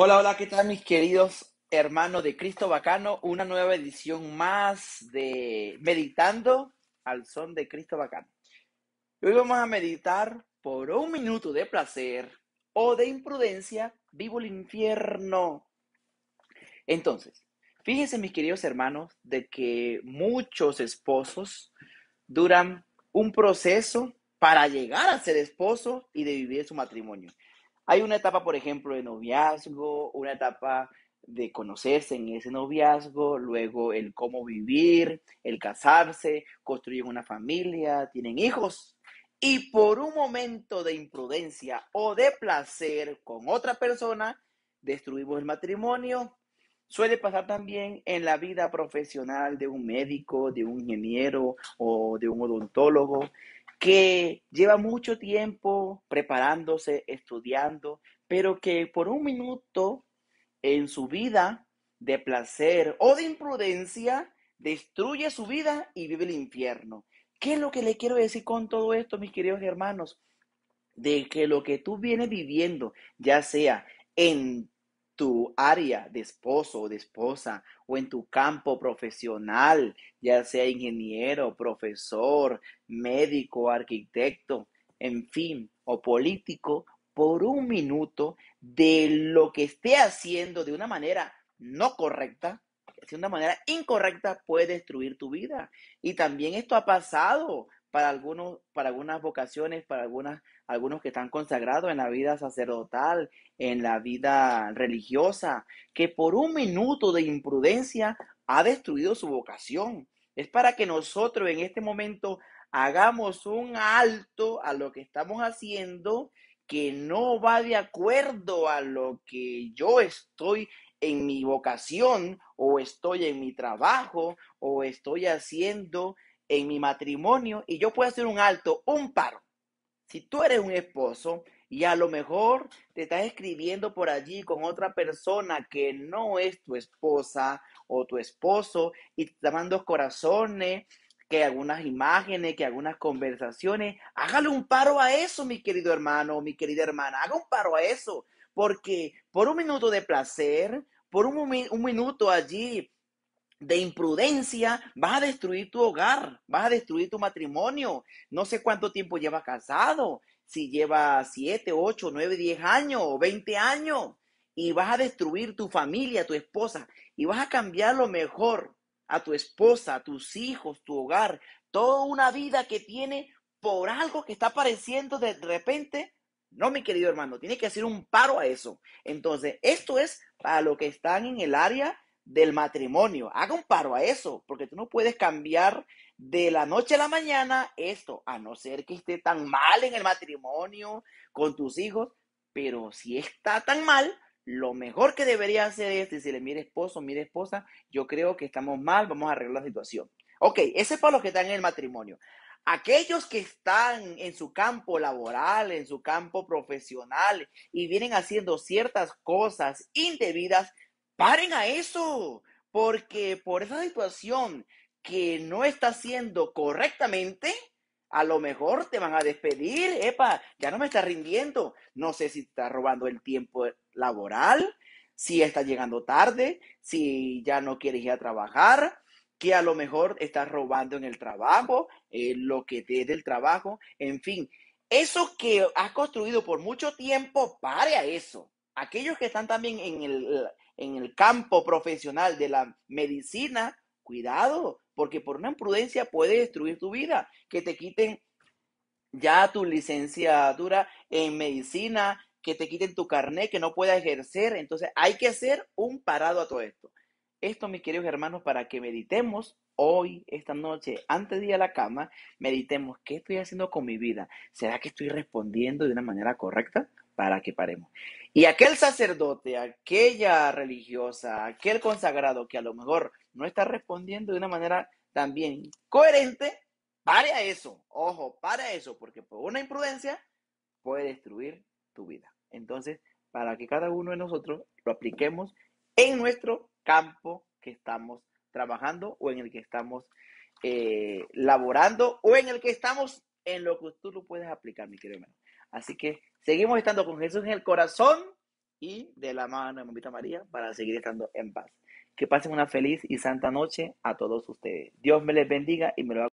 Hola, hola, ¿qué tal mis queridos hermanos de Cristo Bacano? Una nueva edición más de Meditando al Son de Cristo Bacano. Hoy vamos a meditar por un minuto de placer o de imprudencia, vivo el infierno. Entonces, fíjense mis queridos hermanos de que muchos esposos duran un proceso para llegar a ser esposo y de vivir su matrimonio. Hay una etapa, por ejemplo, de noviazgo, una etapa de conocerse en ese noviazgo, luego el cómo vivir, el casarse, construir una familia, tienen hijos. Y por un momento de imprudencia o de placer con otra persona, destruimos el matrimonio. Suele pasar también en la vida profesional de un médico, de un ingeniero o de un odontólogo que lleva mucho tiempo preparándose, estudiando, pero que por un minuto en su vida de placer o de imprudencia destruye su vida y vive el infierno. ¿Qué es lo que le quiero decir con todo esto, mis queridos hermanos? De que lo que tú vienes viviendo, ya sea en tu área de esposo o de esposa o en tu campo profesional, ya sea ingeniero, profesor, médico, arquitecto, en fin, o político, por un minuto de lo que esté haciendo de una manera no correcta, de una manera incorrecta, puede destruir tu vida. Y también esto ha pasado para algunos, para algunas vocaciones, para algunas, algunos que están consagrados en la vida sacerdotal, en la vida religiosa, que por un minuto de imprudencia ha destruido su vocación. Es para que nosotros en este momento hagamos un alto a lo que estamos haciendo que no va de acuerdo a lo que yo estoy en mi vocación o estoy en mi trabajo o estoy haciendo en mi matrimonio y yo puedo hacer un alto, un paro. Si tú eres un esposo y a lo mejor te estás escribiendo por allí con otra persona que no es tu esposa o tu esposo y te están corazones, que algunas imágenes, que algunas conversaciones, hágale un paro a eso, mi querido hermano o mi querida hermana, haga un paro a eso, porque por un minuto de placer, por un, un minuto allí de imprudencia, vas a destruir tu hogar, vas a destruir tu matrimonio. No sé cuánto tiempo llevas casado, si lleva 7, 8, 9, 10 años o 20 años, y vas a destruir tu familia, tu esposa, y vas a cambiar lo mejor a tu esposa, a tus hijos, tu hogar, toda una vida que tiene por algo que está apareciendo de repente. No, mi querido hermano, tiene que hacer un paro a eso. Entonces, esto es para los que están en el área del matrimonio. Haga un paro a eso, porque tú no puedes cambiar de la noche a la mañana esto, a no ser que esté tan mal en el matrimonio con tus hijos, pero si está tan mal, lo mejor que debería hacer es decirle, mire esposo, mire esposa, yo creo que estamos mal, vamos a arreglar la situación. Ok, ese es para los que están en el matrimonio. Aquellos que están en su campo laboral, en su campo profesional y vienen haciendo ciertas cosas indebidas, paren a eso, porque por esa situación que no está haciendo correctamente, a lo mejor te van a despedir, epa, ya no me está rindiendo, no sé si está robando el tiempo laboral, si está llegando tarde, si ya no quieres ir a trabajar, que a lo mejor estás robando en el trabajo, en eh, lo que te es del trabajo, en fin, eso que has construido por mucho tiempo, pare a eso. Aquellos que están también en el, en el campo profesional de la medicina, cuidado, porque por una imprudencia puede destruir tu vida, que te quiten ya tu licenciatura en medicina, que te quiten tu carnet, que no puedas ejercer. Entonces hay que hacer un parado a todo esto. Esto, mis queridos hermanos, para que meditemos hoy, esta noche, antes de ir a la cama, meditemos qué estoy haciendo con mi vida. ¿Será que estoy respondiendo de una manera correcta? para que paremos. Y aquel sacerdote, aquella religiosa, aquel consagrado que a lo mejor no está respondiendo de una manera también coherente, pare a eso, ojo, para eso, porque por una imprudencia puede destruir tu vida. Entonces, para que cada uno de nosotros lo apliquemos en nuestro campo que estamos trabajando o en el que estamos eh, laborando o en el que estamos en lo que tú lo puedes aplicar, mi querido hermano. Así que seguimos estando con Jesús en el corazón y de la mano de Mamita María para seguir estando en paz. Que pasen una feliz y santa noche a todos ustedes. Dios me les bendiga y me lo haga.